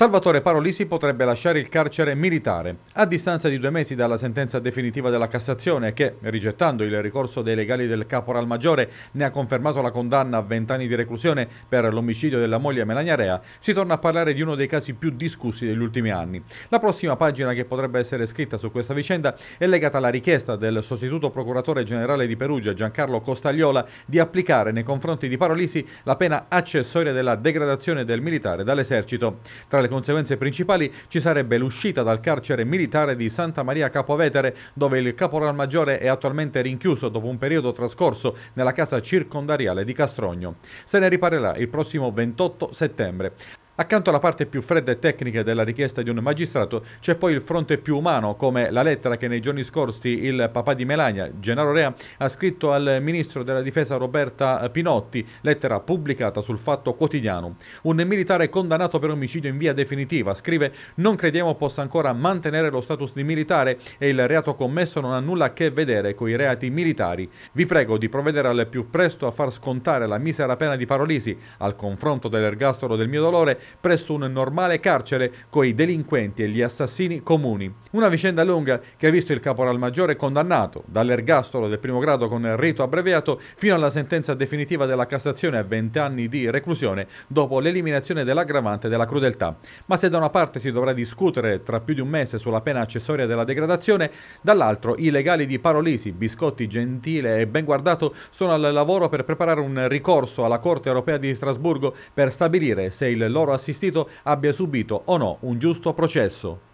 Salvatore Parolisi potrebbe lasciare il carcere militare. A distanza di due mesi dalla sentenza definitiva della Cassazione, che, rigettando il ricorso dei legali del caporal maggiore, ne ha confermato la condanna a 20 anni di reclusione per l'omicidio della moglie Melania Rea, si torna a parlare di uno dei casi più discussi degli ultimi anni. La prossima pagina che potrebbe essere scritta su questa vicenda è legata alla richiesta del sostituto procuratore generale di Perugia, Giancarlo Costagliola, di applicare nei confronti di Parolisi la pena accessoria della degradazione del militare dall'esercito. Tra le conseguenze principali ci sarebbe l'uscita dal carcere militare di Santa Maria Capovetere, dove il caporal maggiore è attualmente rinchiuso dopo un periodo trascorso nella casa circondariale di Castrogno. Se ne riparerà il prossimo 28 settembre. Accanto alla parte più fredda e tecnica della richiesta di un magistrato c'è poi il fronte più umano, come la lettera che nei giorni scorsi il papà di Melania, Gennaro Rea, ha scritto al ministro della difesa Roberta Pinotti, lettera pubblicata sul Fatto Quotidiano. Un militare condannato per omicidio in via definitiva scrive non crediamo possa ancora mantenere lo status di militare e il reato commesso non ha nulla a che vedere con i reati militari. Vi prego di provvedere al più presto a far scontare la misera pena di Parolisi al confronto dell'ergastolo del mio dolore presso un normale carcere con i delinquenti e gli assassini comuni. Una vicenda lunga che ha visto il caporal maggiore condannato dall'ergastolo del primo grado con rito abbreviato fino alla sentenza definitiva della Cassazione a 20 anni di reclusione dopo l'eliminazione dell'aggravante della crudeltà. Ma se da una parte si dovrà discutere tra più di un mese sulla pena accessoria della degradazione, dall'altro i legali di Parolisi, Biscotti, Gentile e Ben Guardato sono al lavoro per preparare un ricorso alla Corte europea di Strasburgo per stabilire se il loro assistito abbia subito o no un giusto processo.